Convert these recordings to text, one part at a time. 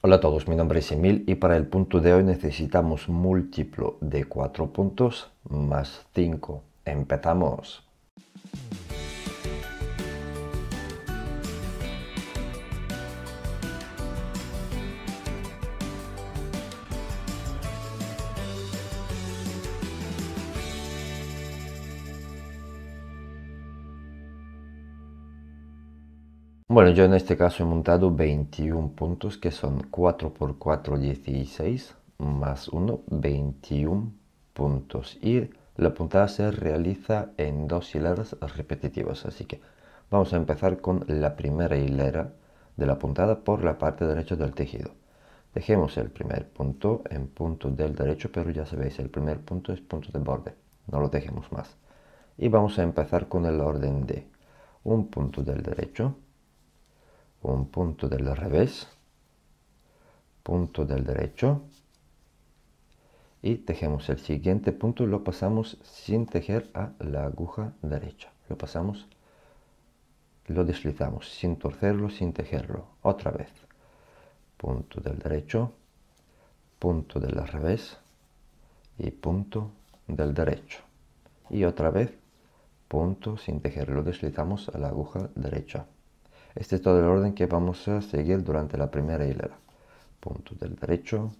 Hola a todos, mi nombre es Emil y para el punto de hoy necesitamos múltiplo de 4 puntos más 5. Empezamos. Bueno, yo en este caso he montado 21 puntos que son 4 por 4, 16 más 1, 21 puntos. Y la puntada se realiza en dos hileras repetitivas. Así que vamos a empezar con la primera hilera de la puntada por la parte derecha del tejido. Dejemos el primer punto en punto del derecho, pero ya sabéis, el primer punto es punto de borde. No lo dejemos más. Y vamos a empezar con el orden de un punto del derecho un punto del revés, punto del derecho y tejemos el siguiente punto, lo pasamos sin tejer a la aguja derecha, lo pasamos, lo deslizamos sin torcerlo, sin tejerlo, otra vez, punto del derecho, punto del revés y punto del derecho y otra vez punto sin tejer lo deslizamos a la aguja derecha este es todo el orden que vamos a seguir durante la primera hilera. Punto del derecho,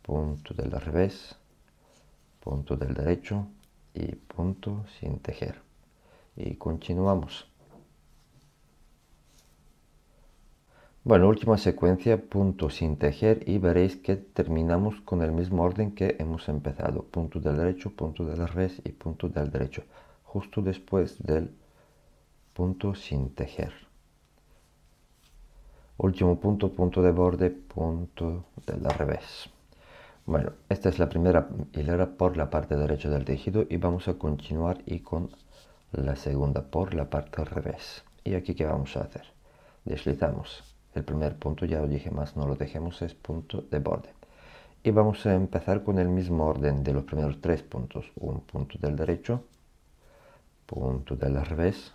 punto del revés, punto del derecho y punto sin tejer. Y continuamos. Bueno, última secuencia, punto sin tejer y veréis que terminamos con el mismo orden que hemos empezado. Punto del derecho, punto del revés y punto del derecho. Justo después del punto sin tejer último punto, punto de borde, punto del revés. Bueno, esta es la primera hilera por la parte derecha del tejido y vamos a continuar y con la segunda por la parte revés. Y aquí qué vamos a hacer? Deslizamos. El primer punto, ya os dije más, no lo dejemos, es punto de borde. Y vamos a empezar con el mismo orden de los primeros tres puntos. Un punto del derecho, punto del revés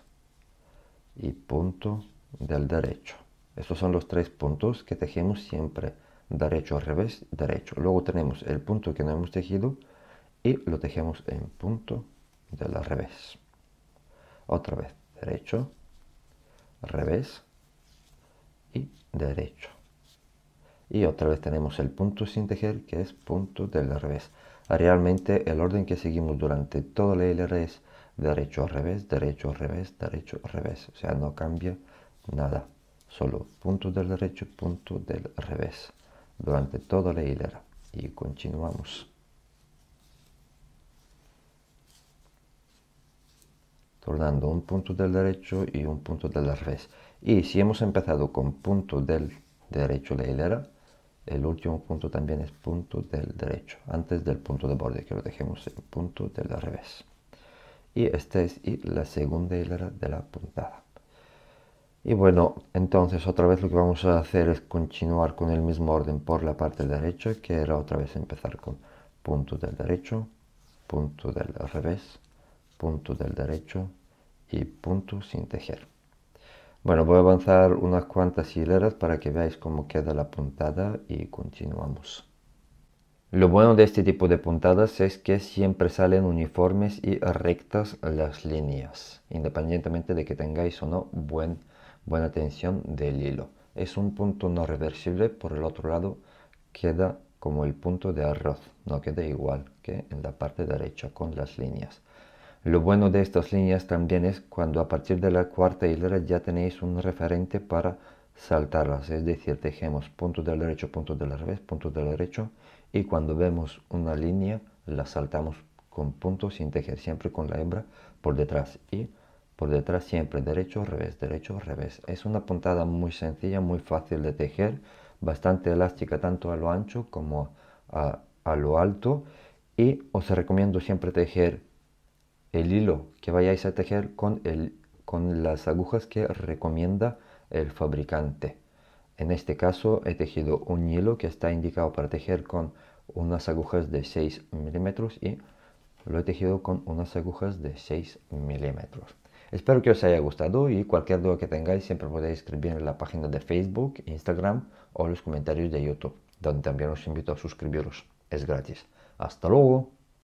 y punto del derecho. Estos son los tres puntos que tejemos siempre derecho a revés, derecho. Luego tenemos el punto que no hemos tejido y lo tejemos en punto del revés. Otra vez, derecho, revés y derecho. Y otra vez tenemos el punto sin tejer que es punto del revés. Realmente el orden que seguimos durante toda la LR es derecho a revés, derecho a revés, derecho al revés. O sea, no cambia nada solo punto del derecho, y punto del revés, durante toda la hilera. Y continuamos. tornando un punto del derecho y un punto del revés. Y si hemos empezado con punto del derecho la hilera, el último punto también es punto del derecho, antes del punto de borde, que lo dejemos en punto del revés. Y esta es la segunda hilera de la puntada. Y bueno, entonces otra vez lo que vamos a hacer es continuar con el mismo orden por la parte derecha, que era otra vez empezar con punto del derecho, punto del revés, punto del derecho y punto sin tejer. Bueno, voy a avanzar unas cuantas hileras para que veáis cómo queda la puntada y continuamos. Lo bueno de este tipo de puntadas es que siempre salen uniformes y rectas las líneas, independientemente de que tengáis o no buen buena tensión del hilo. Es un punto no reversible, por el otro lado queda como el punto de arroz, no queda igual que en la parte derecha con las líneas. Lo bueno de estas líneas también es cuando a partir de la cuarta hilera ya tenéis un referente para saltarlas, es decir, tejemos punto del derecho, punto del revés, punto del derecho y cuando vemos una línea la saltamos con punto sin tejer, siempre con la hembra por detrás y por detrás siempre, derecho, revés, derecho, revés. Es una puntada muy sencilla, muy fácil de tejer, bastante elástica tanto a lo ancho como a, lo alto y os recomiendo siempre tejer el hilo que vayáis a tejer con, el, con las agujas que recomienda el fabricante. En este caso he tejido un hilo que está indicado para tejer con unas agujas de 6 milímetros y lo he tejido con unas agujas de 6 milímetros. Espero que os haya gustado y cualquier duda que tengáis siempre podéis escribir en la página de Facebook, Instagram o en los comentarios de YouTube, donde también os invito a suscribiros. Es gratis. Hasta luego.